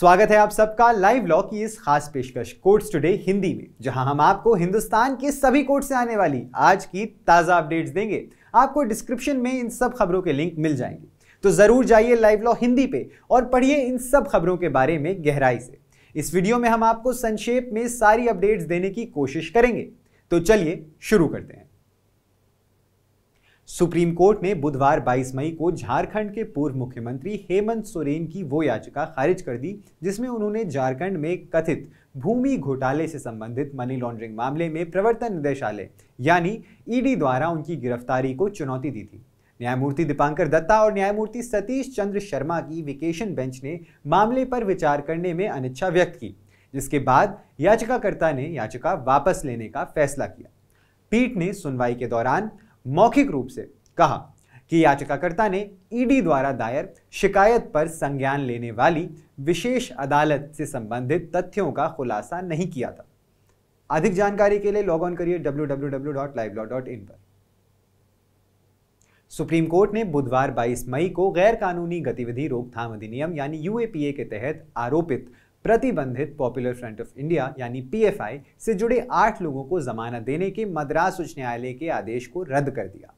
स्वागत है आप सबका लाइव लॉ की इस खास पेशकश कोर्ट्स टुडे हिंदी में जहां हम आपको हिंदुस्तान के सभी कोर्ट से आने वाली आज की ताज़ा अपडेट्स देंगे आपको डिस्क्रिप्शन में इन सब खबरों के लिंक मिल जाएंगे तो ज़रूर जाइए लाइव लॉ हिंदी पे और पढ़िए इन सब खबरों के बारे में गहराई से इस वीडियो में हम आपको संक्षेप में सारी अपडेट्स देने की कोशिश करेंगे तो चलिए शुरू करते हैं सुप्रीम कोर्ट ने बुधवार 22 मई को झारखंड के पूर्व मुख्यमंत्री हेमंत सोरेन की वो याचिका खारिज कर दी जिसमें उन्होंने झारखंड में कथित भूमि घोटाले से संबंधित मनी लॉन्ड्रिंग मामले में प्रवर्तन निदेशालय यानी ईडी e द्वारा उनकी गिरफ्तारी को चुनौती दी थी न्यायमूर्ति दीपांकर दत्ता और न्यायमूर्ति सतीश चंद्र शर्मा की वेकेशन बेंच ने मामले पर विचार करने में अनिच्छा व्यक्त की जिसके बाद याचिकाकर्ता ने याचिका वापस लेने का फैसला किया पीठ ने सुनवाई के दौरान मौखिक रूप से कहा कि याचिकाकर्ता ने ईडी द्वारा दायर शिकायत पर संज्ञान लेने वाली विशेष अदालत से संबंधित तथ्यों का खुलासा नहीं किया था अधिक जानकारी के लिए लॉग ऑन करिए www.livelog.in पर सुप्रीम कोर्ट ने बुधवार 22 मई को गैर कानूनी गतिविधि रोकथाम अधिनियम यानी यूएपीए के तहत आरोपित प्रतिबंधित पॉपुलर फ्रंट ऑफ इंडिया यानी पी से जुड़े आठ लोगों को जमानत देने के मद्रास उच्च न्यायालय के आदेश को रद्द कर दिया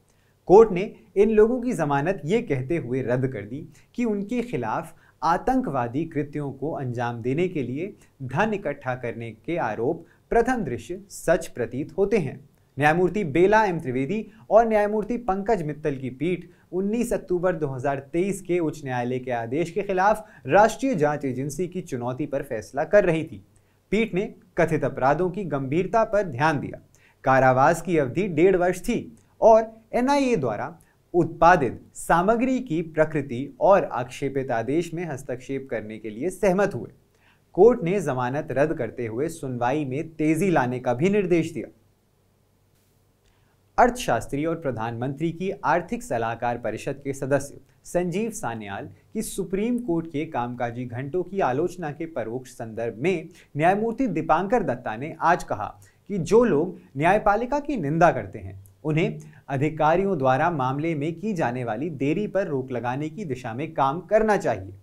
कोर्ट ने इन लोगों की जमानत ये कहते हुए रद्द कर दी कि उनके खिलाफ आतंकवादी कृत्यों को अंजाम देने के लिए धन इकट्ठा करने के आरोप प्रथम दृश्य सच प्रतीत होते हैं न्यायमूर्ति बेला एम त्रिवेदी और न्यायमूर्ति पंकज मित्तल की पीठ 19 अक्टूबर 2023 के उच्च न्यायालय के आदेश के खिलाफ राष्ट्रीय जांच एजेंसी की चुनौती पर फैसला कर रही थी पीठ ने कथित अपराधों की गंभीरता पर ध्यान दिया कारावास की अवधि डेढ़ वर्ष थी और एनआईए द्वारा उत्पादित सामग्री की प्रकृति और आक्षेपित आदेश में हस्तक्षेप करने के लिए सहमत हुए कोर्ट ने जमानत रद्द करते हुए सुनवाई में तेजी लाने का भी निर्देश दिया अर्थशास्त्री और प्रधानमंत्री की आर्थिक सलाहकार परिषद के सदस्य संजीव सान्याल की सुप्रीम कोर्ट के कामकाजी घंटों की आलोचना के परोक्ष संदर्भ में न्यायमूर्ति दीपांकर दत्ता ने आज कहा कि जो लोग न्यायपालिका की निंदा करते हैं उन्हें अधिकारियों द्वारा मामले में की जाने वाली देरी पर रोक लगाने की दिशा में काम करना चाहिए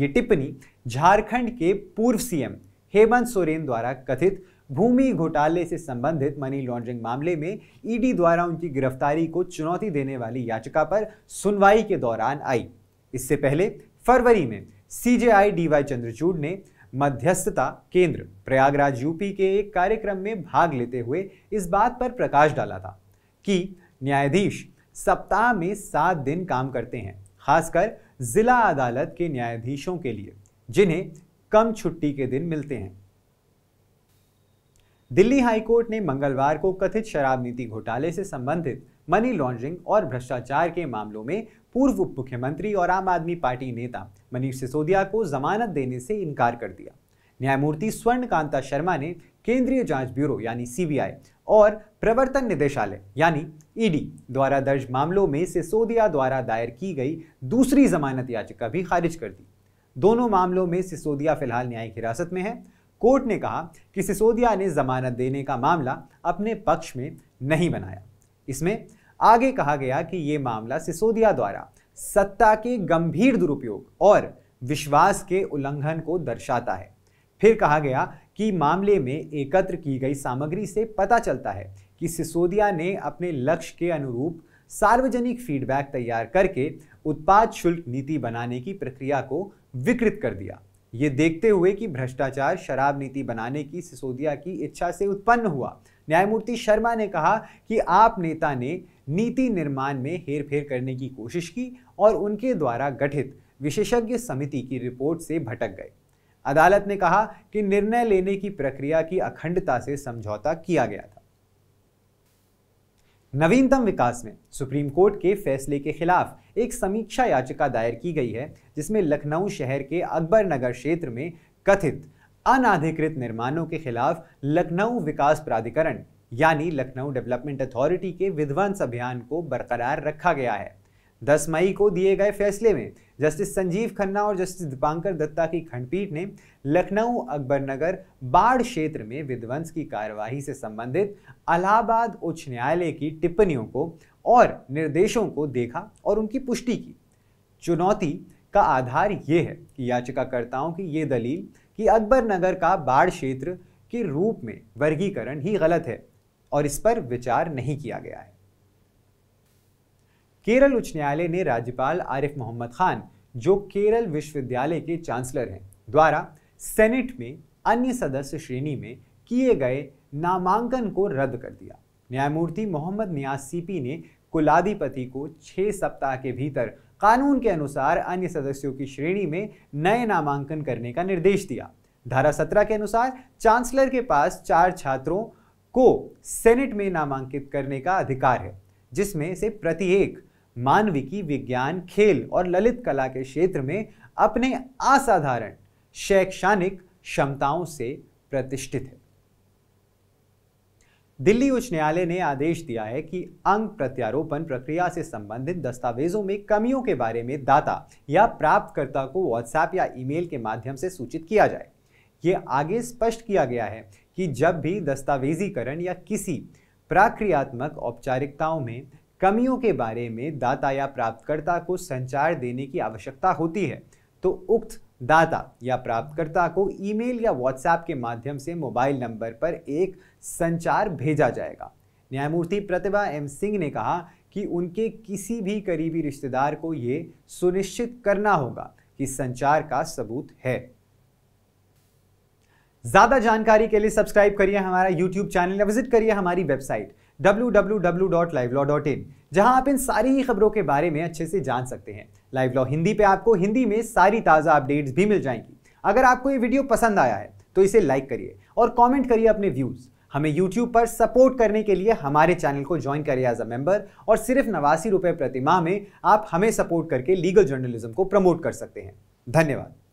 ये टिप्पणी झारखंड के पूर्व सीएम हेमंत सोरेन द्वारा कथित भूमि घोटाले से संबंधित मनी लॉन्ड्रिंग मामले में ईडी द्वारा उनकी गिरफ्तारी को चुनौती देने वाली याचिका पर सुनवाई के दौरान आई इससे पहले फरवरी में सीजेआई डीवाई चंद्रचूड ने मध्यस्थता केंद्र प्रयागराज यूपी के एक कार्यक्रम में भाग लेते हुए इस बात पर प्रकाश डाला था कि न्यायाधीश सप्ताह में सात दिन काम करते हैं खासकर जिला अदालत के न्यायाधीशों के लिए जिन्हें कम छुट्टी के दिन मिलते हैं दिल्ली हाईकोर्ट ने मंगलवार को कथित शराब नीति घोटाले से संबंधित मनी लॉन्ड्रिंग और भ्रष्टाचार के मामलों में पूर्व उप मुख्यमंत्री और आम आदमी पार्टी नेता मनीष सिसोदिया को जमानत देने से इनकार कर दिया न्यायमूर्ति स्वर्ण कांता शर्मा ने केंद्रीय जांच ब्यूरो यानी सीबीआई और प्रवर्तन निदेशालय यानी ईडी द्वारा दर्ज मामलों में सिसोदिया द्वारा दायर की गई दूसरी जमानत याचिका भी खारिज कर दी दोनों मामलों में सिसोदिया फिलहाल न्यायिक हिरासत में है कोर्ट ने कहा कि सिसोदिया ने जमानत देने का मामला अपने पक्ष में नहीं बनाया इसमें आगे कहा गया कि ये मामला सिसोदिया द्वारा सत्ता के गंभीर दुरुपयोग और विश्वास के उल्लंघन को दर्शाता है फिर कहा गया कि मामले में एकत्र की गई सामग्री से पता चलता है कि सिसोदिया ने अपने लक्ष्य के अनुरूप सार्वजनिक फीडबैक तैयार करके उत्पाद शुल्क नीति बनाने की प्रक्रिया को विकृत कर दिया ये देखते हुए कि भ्रष्टाचार शराब नीति बनाने की सिसोदिया की इच्छा से उत्पन्न हुआ न्यायमूर्ति शर्मा ने कहा कि आप नेता ने नीति निर्माण में हेरफेर करने की कोशिश की और उनके द्वारा गठित विशेषज्ञ समिति की रिपोर्ट से भटक गए अदालत ने कहा कि निर्णय लेने की प्रक्रिया की अखंडता से समझौता किया गया था नवीनतम विकास में सुप्रीम कोर्ट के फैसले के खिलाफ एक समीक्षा याचिका दायर की गई है जिसमें लखनऊ शहर के अकबर नगर क्षेत्र में कथित अनाधिकृत निर्माणों के खिलाफ लखनऊ विकास प्राधिकरण यानी लखनऊ डेवलपमेंट अथॉरिटी के विध्वंस अभियान को बरकरार रखा गया है दस मई को दिए गए फैसले में जस्टिस संजीव खन्ना और जस्टिस दीपांकर दत्ता की खंडपीठ ने लखनऊ अकबरनगर बाढ़ क्षेत्र में विध्वंस की कार्यवाही से संबंधित अलाहाबाद उच्च न्यायालय की टिप्पणियों को और निर्देशों को देखा और उनकी पुष्टि की चुनौती का आधार ये है कि याचिकाकर्ताओं की ये दलील कि अकबरनगर का बाढ़ क्षेत्र के रूप में वर्गीकरण ही गलत है और इस पर विचार नहीं किया गया है केरल उच्च न्यायालय ने राज्यपाल आरिफ मोहम्मद खान जो केरल विश्वविद्यालय के चांसलर हैं द्वारा सेनेट में अन्य सदस्य श्रेणी में किए गए नामांकन को रद्द कर दिया न्यायमूर्ति मोहम्मद नियाज सीपी ने कुलाधिपति को छः सप्ताह के भीतर कानून के अनुसार अन्य सदस्यों की श्रेणी में नए नामांकन करने का निर्देश दिया धारा सत्रह के अनुसार चांसलर के पास चार छात्रों को सेनेट में नामांकित करने का अधिकार है जिसमें से प्रत्येक मानविकी विज्ञान खेल और ललित कला के क्षेत्र में अपने असाधारण शैक्षणिक क्षमताओं से प्रतिष्ठित है दिल्ली उच्च न्यायालय ने आदेश दिया है कि अंग प्रत्यारोपण प्रक्रिया से संबंधित दस्तावेजों में कमियों के बारे में दाता या प्राप्तकर्ता को व्हाट्सएप या ईमेल के माध्यम से सूचित किया जाए ये आगे स्पष्ट किया गया है कि जब भी दस्तावेजीकरण या किसी प्राक्रियात्मक औपचारिकताओं में कमियों के बारे में दाता या प्राप्तकर्ता को संचार देने की आवश्यकता होती है तो उक्त दाता या प्राप्तकर्ता को ईमेल या व्हाट्सएप के माध्यम से मोबाइल नंबर पर एक संचार भेजा जाएगा न्यायमूर्ति प्रतिभा एम सिंह ने कहा कि उनके किसी भी करीबी रिश्तेदार को ये सुनिश्चित करना होगा कि संचार का सबूत है ज़्यादा जानकारी के लिए सब्सक्राइब करिए हमारा यूट्यूब चैनल या विजिट करिए हमारी वेबसाइट www.livelawin जहां आप इन सारी ही खबरों के बारे में अच्छे से जान सकते हैं लाइव लॉ हिंदी पे आपको हिंदी में सारी ताज़ा अपडेट्स भी मिल जाएंगी अगर आपको ये वीडियो पसंद आया है तो इसे लाइक करिए और कमेंट करिए अपने व्यूज़ हमें यूट्यूब पर सपोर्ट करने के लिए हमारे चैनल को ज्वाइन करिए एज अ मेंबर और सिर्फ नवासी रुपये प्रति माह में आप हमें सपोर्ट करके लीगल जर्नलिज्म को प्रमोट कर सकते हैं धन्यवाद